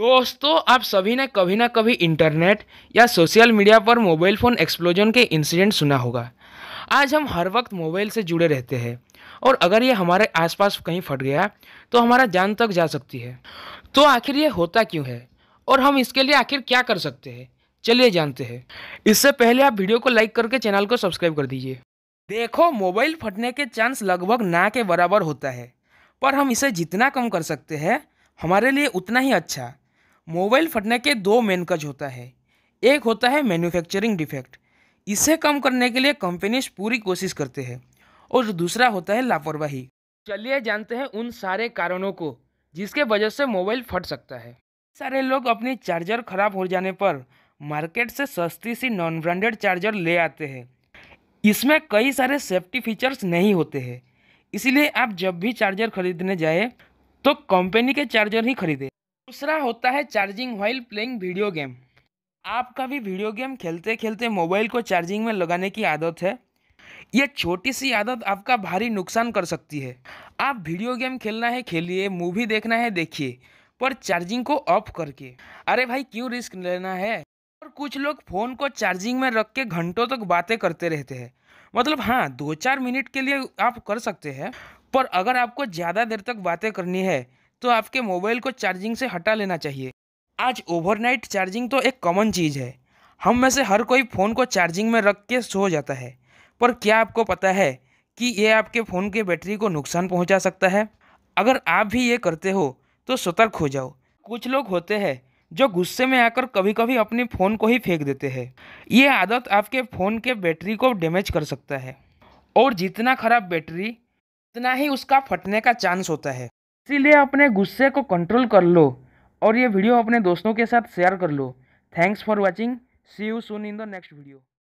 दोस्तों आप सभी ने कभी ना कभी इंटरनेट या सोशल मीडिया पर मोबाइल फ़ोन एक्सप्लोजन के इंसिडेंट सुना होगा आज हम हर वक्त मोबाइल से जुड़े रहते हैं और अगर ये हमारे आसपास कहीं फट गया तो हमारा जान तक जा सकती है तो आखिर ये होता क्यों है और हम इसके लिए आखिर क्या कर सकते हैं चलिए जानते हैं इससे पहले आप वीडियो को लाइक करके चैनल को सब्सक्राइब कर दीजिए देखो मोबाइल फटने के चांस लगभग ना के बराबर होता है पर हम इसे जितना कम कर सकते हैं हमारे लिए उतना ही अच्छा मोबाइल फटने के दो मेन कज होता है एक होता है मैन्युफैक्चरिंग डिफेक्ट इसे कम करने के लिए कंपनीज पूरी कोशिश करते हैं और दूसरा होता है लापरवाही चलिए जानते हैं उन सारे कारणों को जिसके वजह से मोबाइल फट सकता है सारे लोग अपनी चार्जर खराब हो जाने पर मार्केट से सस्ती सी नॉन ब्रांडेड चार्जर ले आते हैं इसमें कई सारे सेफ्टी फीचर्स नहीं होते हैं इसलिए आप जब भी चार्जर खरीदने जाए तो कंपनी के चार्जर ही खरीदें दूसरा होता है charging while playing video game आपका भी वीडियो गेम खेलते खेलते मोबाइल को चार्जिंग में लगाने की आदत है ये छोटी सी आदत आपका भारी नुकसान कर सकती है आप वीडियो गेम खेलना है खेलिए मूवी देखना है देखिए पर चार्जिंग को ऑफ करके अरे भाई क्यों रिस्क लेना है और कुछ लोग फ़ोन को चार्जिंग में रख के घंटों तक बातें करते रहते हैं मतलब हाँ दो चार मिनट के लिए आप कर सकते हैं पर अगर आपको ज़्यादा देर तक बातें करनी है तो आपके मोबाइल को चार्जिंग से हटा लेना चाहिए आज ओवरनाइट चार्जिंग तो एक कॉमन चीज़ है हम में से हर कोई फ़ोन को चार्जिंग में रख के सो जाता है पर क्या आपको पता है कि ये आपके फ़ोन के बैटरी को नुकसान पहुंचा सकता है अगर आप भी ये करते हो तो सतर्क हो जाओ कुछ लोग होते हैं जो गुस्से में आकर कभी कभी अपने फ़ोन को ही फेंक देते हैं ये आदत आपके फ़ोन के बैटरी को डैमेज कर सकता है और जितना ख़राब बैटरी उतना ही उसका फटने का चांस होता है इसीलिए अपने गुस्से को कंट्रोल कर लो और ये वीडियो अपने दोस्तों के साथ शेयर कर लो thanks for watching see you soon in the next video